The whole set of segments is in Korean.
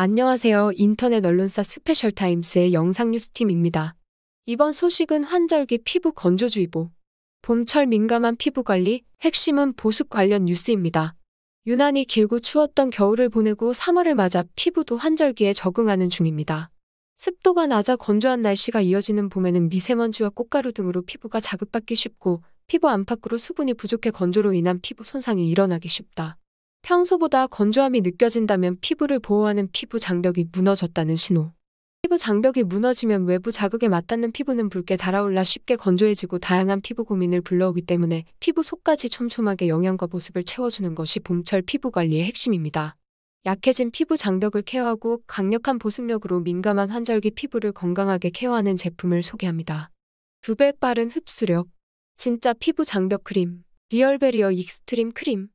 안녕하세요. 인터넷 언론사 스페셜타임스의 영상뉴스팀입니다. 이번 소식은 환절기 피부 건조주의보. 봄철 민감한 피부 관리, 핵심은 보습 관련 뉴스입니다. 유난히 길고 추웠던 겨울을 보내고 3월을 맞아 피부도 환절기에 적응하는 중입니다. 습도가 낮아 건조한 날씨가 이어지는 봄에는 미세먼지와 꽃가루 등으로 피부가 자극받기 쉽고 피부 안팎으로 수분이 부족해 건조로 인한 피부 손상이 일어나기 쉽다. 평소보다 건조함이 느껴진다면 피부를 보호하는 피부 장벽이 무너졌다는 신호. 피부 장벽이 무너지면 외부 자극에 맞닿는 피부는 붉게 달아올라 쉽게 건조해지고 다양한 피부 고민을 불러오기 때문에 피부 속까지 촘촘하게 영양과 모습을 채워주는 것이 봄철 피부 관리의 핵심입니다. 약해진 피부 장벽을 케어하고 강력한 보습력으로 민감한 환절기 피부를 건강하게 케어하는 제품을 소개합니다. 두 배 빠른 흡수력 진짜 피부 장벽 크림 리얼베리어 익스트림 크림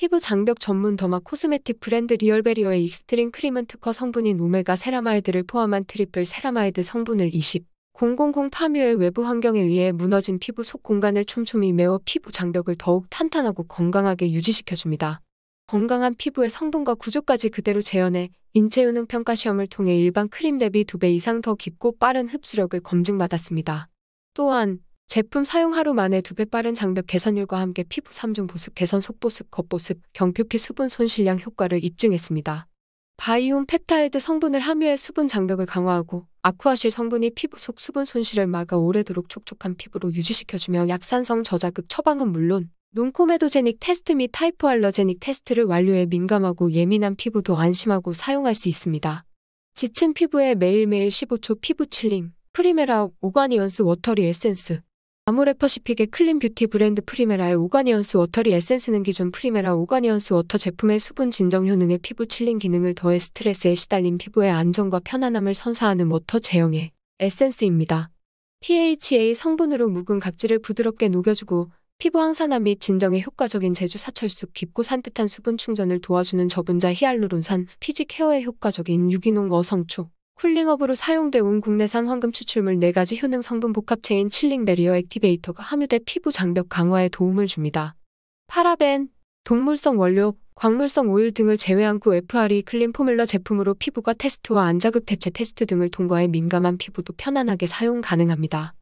피부 장벽 전문 더마 코스메틱 브랜드 리얼베리어의 익스트림 크림은 특허 성분인 오메가 세라마이드를 포함한 트리플 세라마이드 성분을 20. 000 파뮤의 외부 환경에 의해 무너진 피부 속 공간을 촘촘히 메워 피부 장벽을 더욱 탄탄하고 건강하게 유지시켜줍니다. 건강한 피부의 성분과 구조까지 그대로 재현해 인체 효능 평가 시험을 통해 일반 크림 대비 2배 이상 더 깊고 빠른 흡수력을 검증받았습니다. 또한 제품 사용 하루 만에 두 배 빠른 장벽 개선율과 함께 피부 3중 보습 개선 속보습 겉보습 경표피 수분 손실량 효과를 입증했습니다. 바이온 펩타이드 성분을 함유해 수분 장벽을 강화하고 아쿠아실 성분이 피부 속 수분 손실을 막아 오래도록 촉촉한 피부로 유지시켜주며 약산성 저자극 처방은 물론 논코메도제닉 테스트 및 타이포알러제닉 테스트를 완료해 민감하고 예민한 피부도 안심하고 사용할 수 있습니다. 지친 피부에 매일매일 15초 피부 칠링, 프리메라 오가니언스 워터리 에센스, 아모레퍼시픽의 클린 뷰티 브랜드 프리메라의 오가니언스 워터리 에센스는 기존 프리메라 오가니언스 워터 제품의 수분 진정 효능에 피부 칠링 기능을 더해 스트레스에 시달린 피부의 안정과 편안함을 선사하는 워터 제형의 에센스입니다. PHA 성분으로 묵은 각질을 부드럽게 녹여주고 피부 항산화 및 진정에 효과적인 제주 사철숲 깊고 산뜻한 수분 충전을 도와주는 저분자 히알루론산 피지 케어에 효과적인 유기농 어성초 쿨링업으로 사용돼온 국내산 황금 추출물 4가지 효능 성분 복합체인 칠링 베리어 액티베이터가 함유돼 피부 장벽 강화에 도움을 줍니다. 파라벤, 동물성 원료, 광물성 오일 등을 제외한 구 FRE 클린 포뮬러 제품으로 피부가 테스트와 안자극 대체 테스트 등을 통과해 민감한 피부도 편안하게 사용 가능합니다.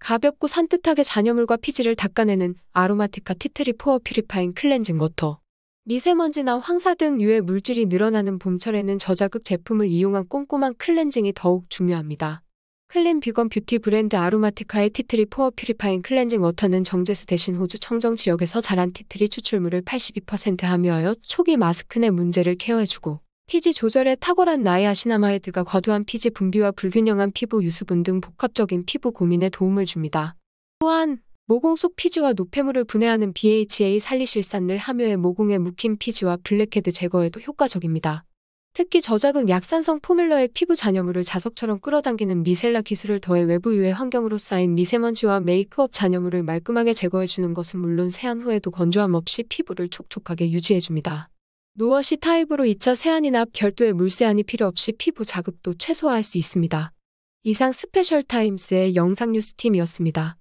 가볍고 산뜻하게 잔여물과 피지를 닦아내는 아로마티카 티트리 포어 퓨리파인 클렌징 워터. 미세먼지나 황사 등 유해 물질이 늘어나는 봄철에는 저자극 제품을 이용한 꼼꼼한 클렌징이 더욱 중요합니다. 클린 비건 뷰티 브랜드 아로마티카의 티트리 포어 퓨리파인 클렌징 워터는 정제수 대신 호주 청정 지역에서 자란 티트리 추출물을 82% 함유하여 초기 마스크 내 문제를 케어해주고 피지 조절에 탁월한 나이아시나마에드가 과도한 피지 분비와 불균형한 피부 유수분 등 복합적인 피부 고민에 도움을 줍니다. 또한 모공 속 피지와 노폐물을 분해하는 BHA 살리실산을 함유해 모공에 묵힌 피지와 블랙헤드 제거에도 효과적입니다. 특히 저작은 약산성 포뮬러의 피부 잔여물을 자석처럼 끌어당기는 미셀라 기술을 더해 외부 유해 환경으로 쌓인 미세먼지와 메이크업 잔여물을 말끔하게 제거해주는 것은 물론 세안 후에도 건조함 없이 피부를 촉촉하게 유지해줍니다. 노워시 타입으로 2차 세안이나 별도의 물세안이 필요 없이 피부 자극도 최소화할 수 있습니다. 이상 스페셜 타임스의 영상 뉴스팀이었습니다.